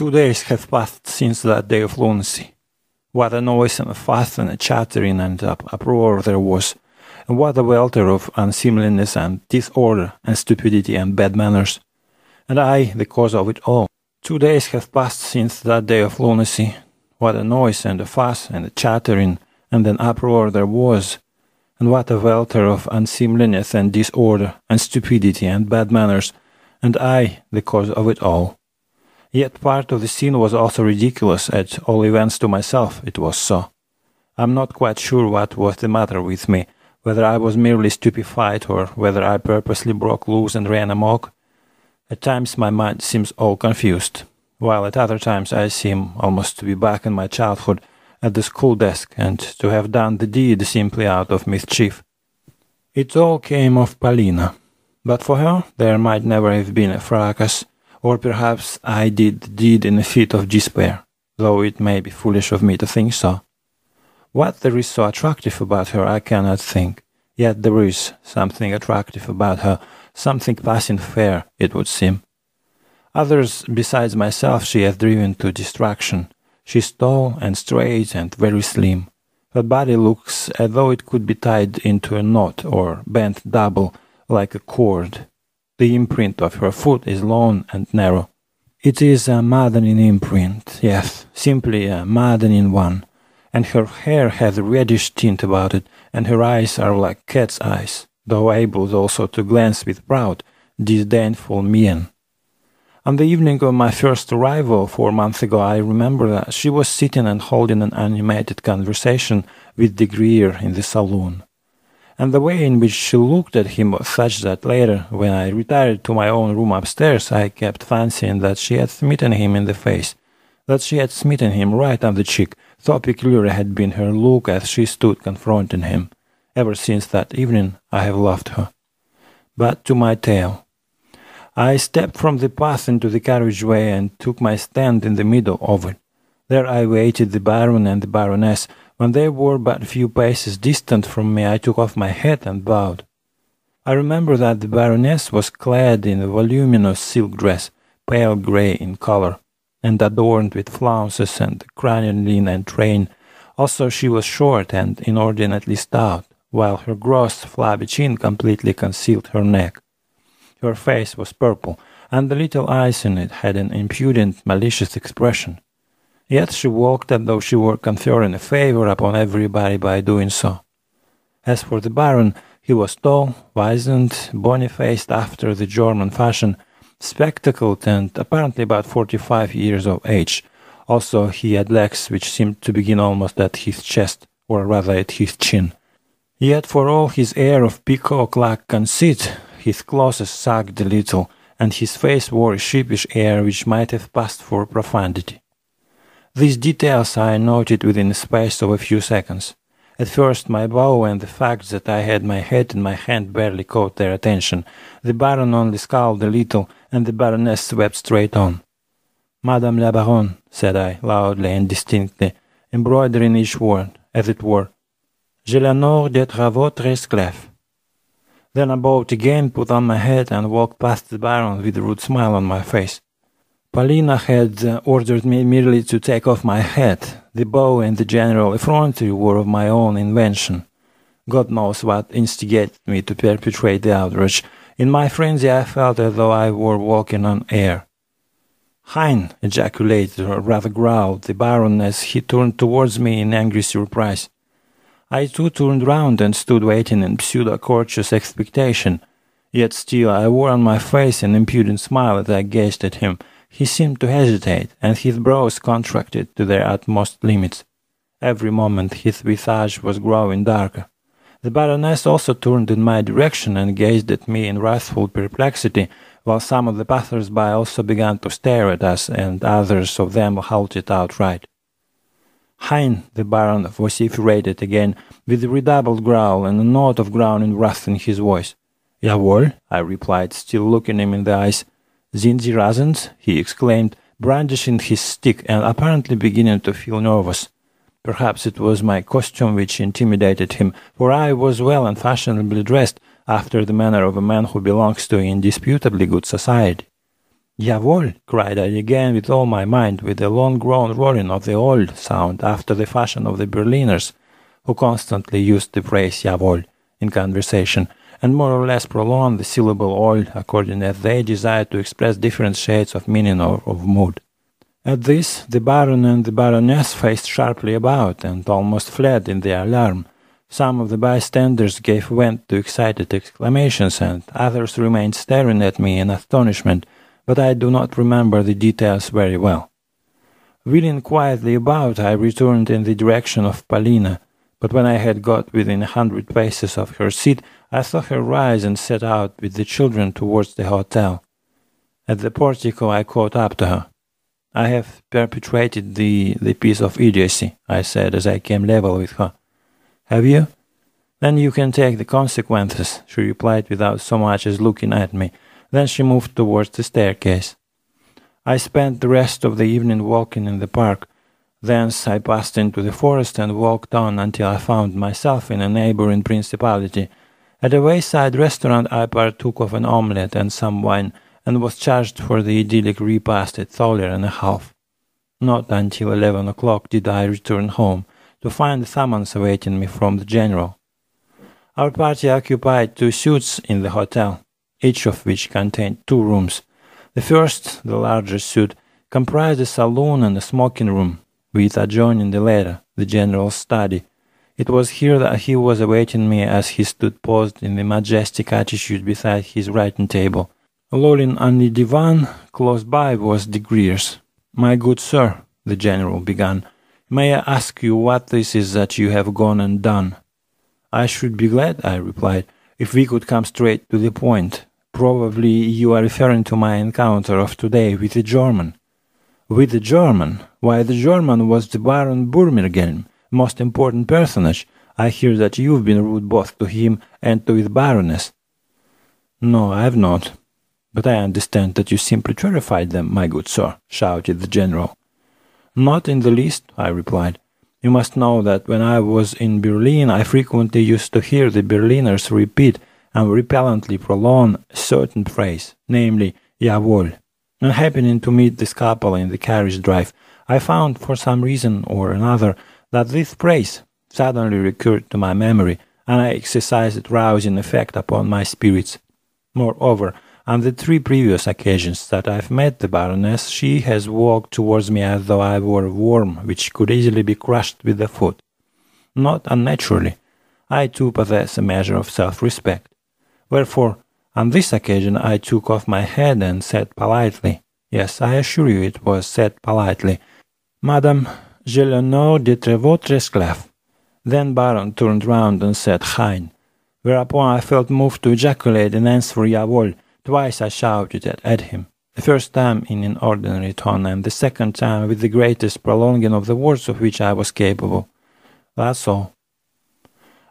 Two days have passed since that day of lunacy. What a noise and a fuss and a chattering and a uproar there was, and what a welter of unseemliness and disorder and stupidity and bad manners. And I, the cause of it all. Two days have passed since that day of lunacy. What a noise and a fuss and a chattering and an uproar there was, and what a welter of unseemliness and disorder and stupidity and bad manners, and I, the cause of it all. Yet part of the scene was also ridiculous, at all events to myself it was so. I'm not quite sure what was the matter with me, whether I was merely stupefied or whether I purposely broke loose and ran amok. At times my mind seems all confused, while at other times I seem almost to be back in my childhood at the school desk and to have done the deed simply out of mischief. It all came of Paulina, but for her there might never have been a fracas or perhaps I did deed in a fit of despair, though it may be foolish of me to think so. What there is so attractive about her I cannot think, yet there is something attractive about her, something passing fair, it would seem. Others besides myself she hath driven to distraction. She is tall and straight and very slim. Her body looks as though it could be tied into a knot or bent double like a cord. The imprint of her foot is long and narrow. It is a maddening imprint, yes, simply a maddening one. And her hair has a reddish tint about it, and her eyes are like cat's eyes, though able also to glance with proud, disdainful mien. On the evening of my first arrival four months ago, I remember that she was sitting and holding an animated conversation with De Greer in the saloon and the way in which she looked at him was such that later, when I retired to my own room upstairs, I kept fancying that she had smitten him in the face, that she had smitten him right on the cheek, so peculiar had been her look as she stood confronting him. Ever since that evening I have loved her. But to my tale. I stepped from the path into the carriageway and took my stand in the middle of it. There I waited the Baron and the Baroness, when they were but a few paces distant from me, I took off my hat and bowed. I remember that the Baroness was clad in a voluminous silk dress, pale grey in colour, and adorned with flounces and crinoline and train. Also, she was short and inordinately stout, while her gross, flabby chin completely concealed her neck. Her face was purple, and the little eyes in it had an impudent, malicious expression. Yet she walked as though she were conferring a favor upon everybody by doing so. As for the Baron, he was tall, wizened, bony faced after the German fashion, spectacled, and apparently about forty five years of age. Also, he had legs which seemed to begin almost at his chest, or rather at his chin. Yet, for all his air of peacock like conceit, his clothes sagged a little, and his face wore a sheepish air which might have passed for profundity. These details I noted within the space of a few seconds. At first, my bow and the fact that I had my hat in my hand barely caught their attention. The Baron only scowled a little, and the Baroness swept straight on. Madame la Baronne, said I, loudly and distinctly, embroidering each word, as it were. J'ai l'honneur d'être votre esclave. Then I bowed again, put on my hat, and walked past the Baron with a rude smile on my face. Paulina had uh, ordered me merely to take off my hat. The bow and the general effrontery were of my own invention. God knows what instigated me to perpetrate the outrage. In my frenzy, I felt as though I were walking on air. Hein! ejaculated, or rather growled, the baron as he turned towards me in angry surprise. I too turned round and stood waiting in pseudo-courteous expectation. Yet still I wore on my face an impudent smile as I gazed at him. He seemed to hesitate, and his brows contracted to their utmost limits. Every moment his visage was growing darker. The Baroness also turned in my direction and gazed at me in wrathful perplexity, while some of the passers-by also began to stare at us, and others of them halted outright. Hein, the Baron vociferated again, with a redoubled growl and a note of growling wrath in his voice. Jawohl, I replied, still looking him in the eyes. Zinzi Razans, he exclaimed, brandishing his stick and apparently beginning to feel nervous. Perhaps it was my costume which intimidated him, for I was well and fashionably dressed, after the manner of a man who belongs to indisputably good society. Jawohl! cried I again with all my mind, with a long drawn roaring of the old sound, after the fashion of the Berliners, who constantly used the phrase Jawohl in conversation, and more or less prolong the syllable "oil" according as they desire to express different shades of meaning or of mood. At this, the baron and the baroness faced sharply about and almost fled in their alarm. Some of the bystanders gave vent to excited exclamations, and others remained staring at me in astonishment, but I do not remember the details very well. Wheeling quietly about, I returned in the direction of Paulina. But when I had got within a hundred paces of her seat, I saw her rise and set out with the children towards the hotel. At the portico, I caught up to her. I have perpetrated the, the piece of idiocy, I said as I came level with her. Have you? Then you can take the consequences, she replied without so much as looking at me. Then she moved towards the staircase. I spent the rest of the evening walking in the park. Thence I passed into the forest and walked on until I found myself in a neighboring principality. At a wayside restaurant, I partook of an omelette and some wine, and was charged for the idyllic repast at thaler and a half. Not until eleven o'clock did I return home, to find the summons awaiting me from the general. Our party occupied two suites in the hotel, each of which contained two rooms. The first, the larger suite, comprised a saloon and a smoking room, with adjoining the latter, the general study. It was here that he was awaiting me as he stood posed in the majestic attitude beside his writing table. Lolling on the divan close by was De Greers. My good sir, the general began, may I ask you what this is that you have gone and done? I should be glad, I replied, if we could come straight to the point. Probably you are referring to my encounter of today with the German with the German. Why the German was the Baron Birmingham, most important personage. I hear that you've been rude both to him and to his Baroness. No, I've not. But I understand that you simply terrified them, my good sir, shouted the general. Not in the least, I replied. You must know that when I was in Berlin, I frequently used to hear the Berliners repeat and repellently prolong a certain phrase, namely, Jawohl and happening to meet this couple in the carriage drive, I found for some reason or another that this phrase suddenly recurred to my memory, and I exercised a rousing effect upon my spirits. Moreover, on the three previous occasions that I've met the Baroness, she has walked towards me as though I were a worm which could easily be crushed with the foot. Not unnaturally, I too possess a measure of self respect. Wherefore, on this occasion I took off my hat and said politely, yes, I assure you it was said politely, Madame, je l'honneur d'être votre esclave. Then Baron turned round and said, Hein. Whereupon I felt moved to ejaculate and answer Jawohl. Twice I shouted at him, the first time in an ordinary tone, and the second time with the greatest prolonging of the words of which I was capable. That's all.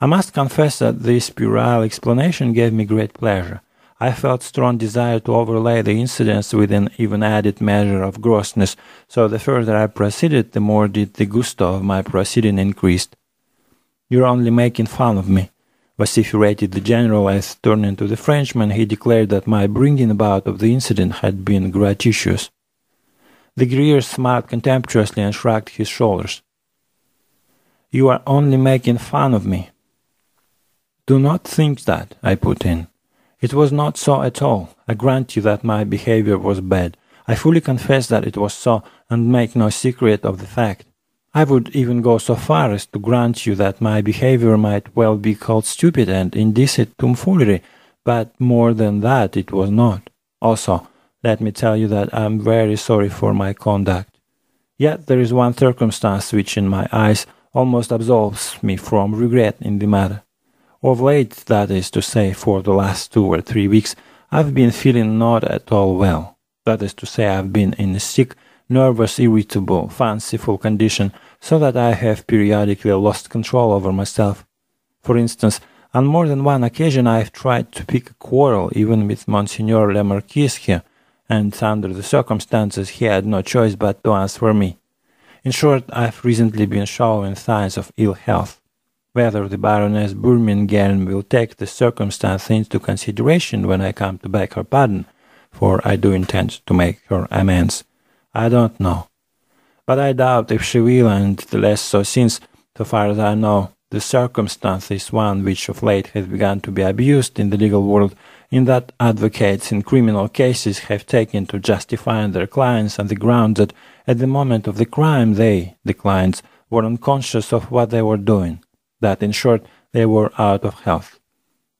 I must confess that this puerile explanation gave me great pleasure. I felt strong desire to overlay the incidents with an even added measure of grossness, so the further I proceeded, the more did the gusto of my proceeding increase. You're only making fun of me, vociferated the general as, turning to the Frenchman, he declared that my bringing about of the incident had been gratuitous. The Greer smiled contemptuously and shrugged his shoulders. You are only making fun of me. Do not think that, I put in. It was not so at all. I grant you that my behavior was bad. I fully confess that it was so, and make no secret of the fact. I would even go so far as to grant you that my behavior might well be called stupid and indecent tomfoolery, but more than that it was not. Also, let me tell you that I am very sorry for my conduct. Yet there is one circumstance which, in my eyes, almost absolves me from regret in the matter. Of late, that is to say, for the last two or three weeks, I've been feeling not at all well. That is to say, I've been in a sick, nervous, irritable, fanciful condition, so that I have periodically lost control over myself. For instance, on more than one occasion I have tried to pick a quarrel even with Monsignor Le Marquis here, and under the circumstances he had no choice but to answer me. In short, I've recently been showing signs of ill health whether the Baroness Birmingham will take the circumstance into consideration when I come to beg her pardon, for I do intend to make her amends. I don't know. But I doubt if she will, and the less so since, so far as I know, the circumstance is one which of late has begun to be abused in the legal world, in that advocates in criminal cases have taken to justifying their clients on the ground that at the moment of the crime they, the clients, were unconscious of what they were doing that in short, they were out of health.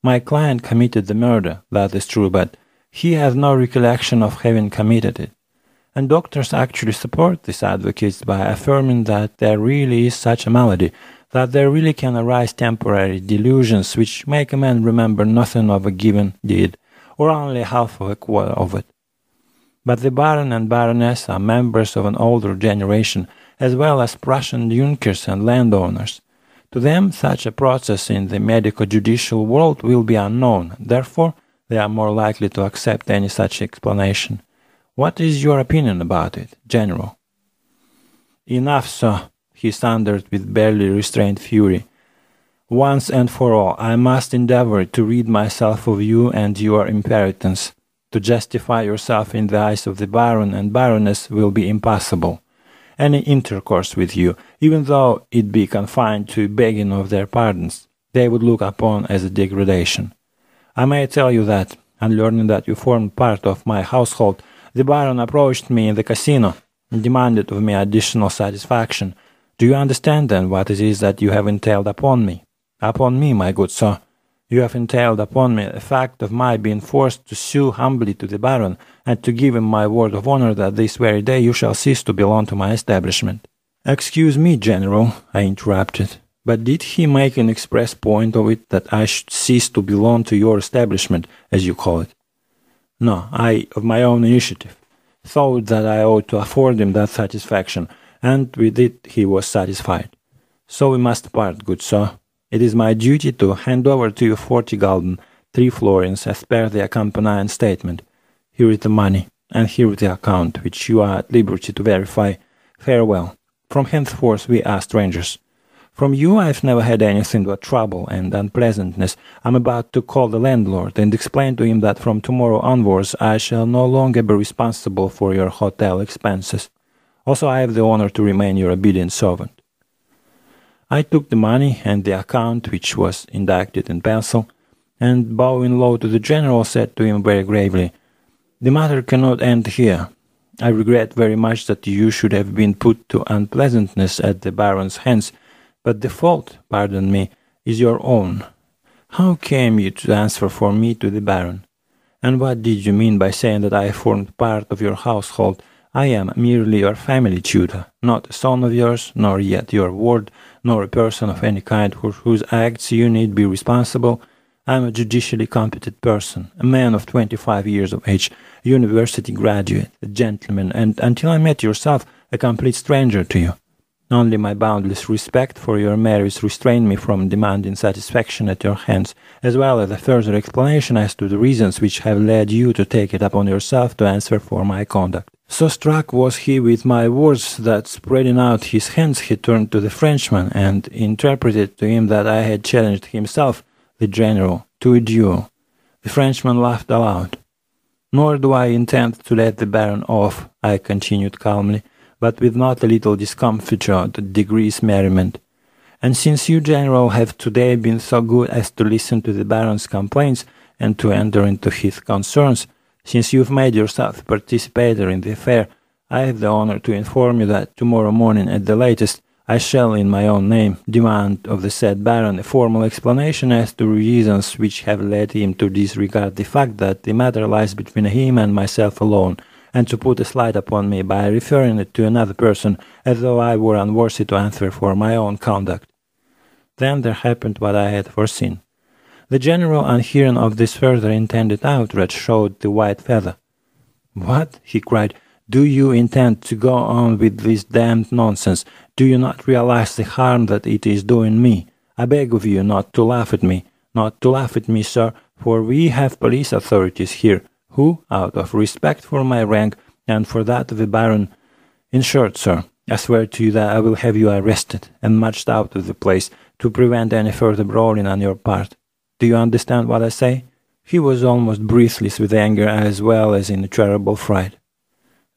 My client committed the murder, that is true, but he has no recollection of having committed it. And doctors actually support these advocates by affirming that there really is such a malady, that there really can arise temporary delusions which make a man remember nothing of a given deed, or only half of a quarter of it. But the Baron and Baroness are members of an older generation, as well as Prussian Junkers and landowners. To them, such a process in the medico judicial world will be unknown, therefore, they are more likely to accept any such explanation. What is your opinion about it, General? Enough, sir, he thundered with barely restrained fury. Once and for all, I must endeavor to rid myself of you and your impertinence. To justify yourself in the eyes of the Baron and Baroness will be impossible any intercourse with you, even though it be confined to begging of their pardons, they would look upon as a degradation. I may tell you that, on learning that you formed part of my household, the Baron approached me in the casino and demanded of me additional satisfaction. Do you understand then what it is that you have entailed upon me? Upon me, my good sir, you have entailed upon me the fact of my being forced to sue humbly to the Baron, and to give him my word of honour that this very day you shall cease to belong to my establishment. Excuse me, General, I interrupted, but did he make an express point of it that I should cease to belong to your establishment, as you call it? No, I, of my own initiative, thought that I ought to afford him that satisfaction, and with it he was satisfied. So we must part, good sir. It is my duty to hand over to you forty gulden, three florins, as per the accompanying statement. Here is the money, and here is the account, which you are at liberty to verify. Farewell. From henceforth we are strangers. From you I've never had anything but trouble and unpleasantness. I'm about to call the landlord and explain to him that from tomorrow onwards I shall no longer be responsible for your hotel expenses. Also I have the honor to remain your obedient servant. I took the money and the account, which was indicated in pencil, and bowing low to the general, said to him very gravely, The matter cannot end here. I regret very much that you should have been put to unpleasantness at the baron's hands, but the fault, pardon me, is your own. How came you to answer for me to the baron? And what did you mean by saying that I formed part of your household I am merely your family tutor, not a son of yours, nor yet your ward, nor a person of any kind for whose acts you need be responsible. I am a judicially competent person, a man of twenty five years of age, a university graduate, a gentleman, and until I met yourself, a complete stranger to you. Only my boundless respect for your merits restrained me from demanding satisfaction at your hands, as well as a further explanation as to the reasons which have led you to take it upon yourself to answer for my conduct. So struck was he with my words that, spreading out his hands, he turned to the Frenchman and interpreted to him that I had challenged himself, the general, to a duel. The Frenchman laughed aloud. Nor do I intend to let the Baron off, I continued calmly, but with not a little discomfiture the degrees merriment. And since you, General, have today been so good as to listen to the Baron's complaints and to enter into his concerns, since you've made yourself a participator in the affair, I have the honor to inform you that tomorrow morning at the latest I shall, in my own name, demand of the said Baron a formal explanation as to reasons which have led him to disregard the fact that the matter lies between him and myself alone, and to put a slight upon me by referring it to another person, as though I were unworthy to answer for my own conduct. Then there happened what I had foreseen. The general, on hearing of this further intended outrage, showed the white feather. What? he cried. Do you intend to go on with this damned nonsense? Do you not realize the harm that it is doing me? I beg of you not to laugh at me, not to laugh at me, sir, for we have police authorities here, who, out of respect for my rank and for that of the Baron, in short, sir, I swear to you that I will have you arrested and marched out of the place to prevent any further brawling on your part. Do you understand what I say? He was almost breathless with anger as well as in a terrible fright.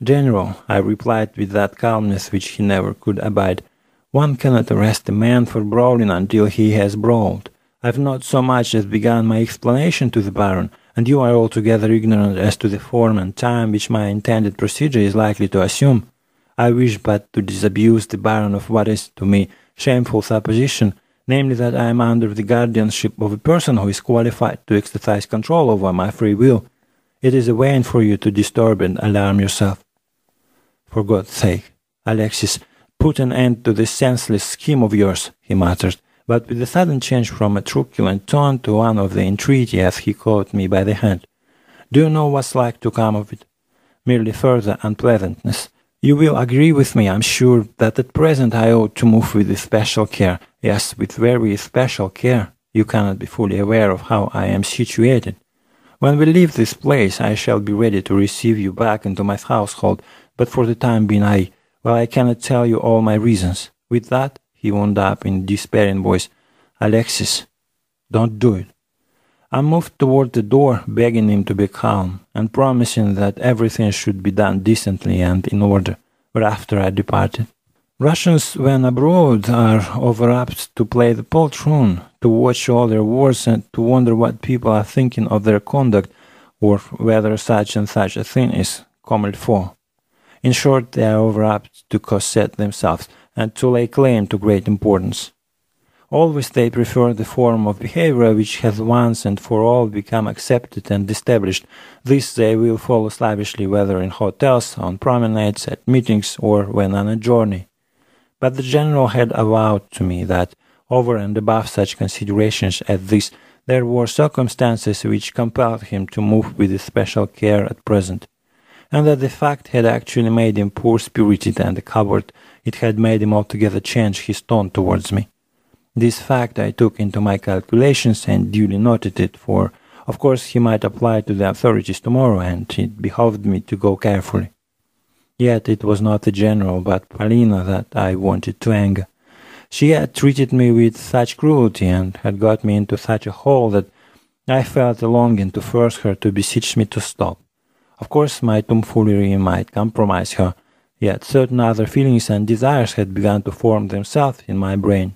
General, I replied with that calmness which he never could abide, one cannot arrest a man for brawling until he has brawled. I've not so much as begun my explanation to the Baron, and you are altogether ignorant as to the form and time which my intended procedure is likely to assume. I wish but to disabuse the Baron of what is, to me, shameful supposition, namely that I am under the guardianship of a person who is qualified to exercise control over my free will. It is a vain for you to disturb and alarm yourself. For God's sake, Alexis, put an end to this senseless scheme of yours, he muttered, but with a sudden change from a truculent tone to one of the entreaty as he caught me by the hand. Do you know what's like to come of it? Merely further unpleasantness. You will agree with me, I'm sure, that at present I ought to move with special care. Yes, with very special care. You cannot be fully aware of how I am situated. When we leave this place, I shall be ready to receive you back into my household, but for the time being I, well, I cannot tell you all my reasons. With that, he wound up in despairing voice, Alexis, don't do it. I moved toward the door, begging him to be calm and promising that everything should be done decently and in order. Whereafter I departed. Russians, when abroad, are overapt to play the poltroon, to watch all their wars, and to wonder what people are thinking of their conduct, or whether such and such a thing is comme il faut. In short, they are overapt to cosset themselves, and to lay claim to great importance. Always they prefer the form of behavior which has once and for all become accepted and established. This they will follow slavishly whether in hotels, on promenades, at meetings, or when on a journey. But the general had avowed to me that, over and above such considerations as this, there were circumstances which compelled him to move with especial care at present, and that the fact had actually made him poor spirited and coward. It had made him altogether change his tone towards me. This fact I took into my calculations and duly noted it, for of course he might apply to the authorities tomorrow, and it behoved me to go carefully. Yet it was not the general, but Paulina that I wanted to anger. She had treated me with such cruelty and had got me into such a hole that I felt a longing to force her to beseech me to stop. Of course, my tomfoolery might compromise her, yet certain other feelings and desires had begun to form themselves in my brain.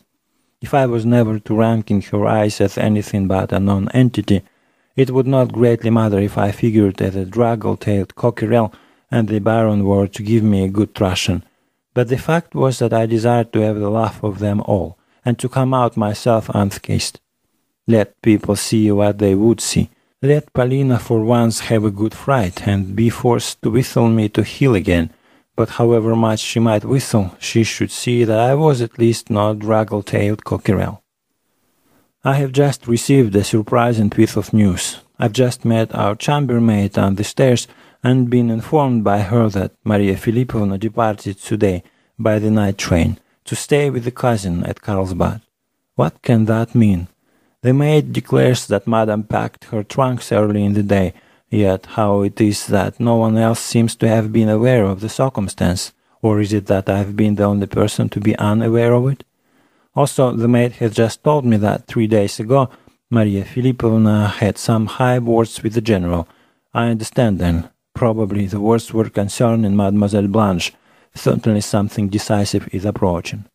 If I was never to rank in her eyes as anything but a non-entity, it would not greatly matter if I figured as a draggle-tailed cockerel and the Baron were to give me a good thrashing. But the fact was that I desired to have the laugh of them all, and to come out myself unscathed. Let people see what they would see. Let Palina for once have a good fright and be forced to whistle me to heel again but however much she might whistle, she should see that I was at least not draggle-tailed cockerel. I have just received a surprising piece of news. I've just met our chambermaid on the stairs and been informed by her that Maria Filipovna departed today by the night train to stay with a cousin at Carlsbad. What can that mean? The maid declares that Madame packed her trunks early in the day Yet, how it is that no one else seems to have been aware of the circumstance, or is it that I have been the only person to be unaware of it? Also, the maid has just told me that three days ago Maria Filipovna had some high words with the general. I understand then, Probably the words were concerning Mademoiselle Blanche. Certainly something decisive is approaching.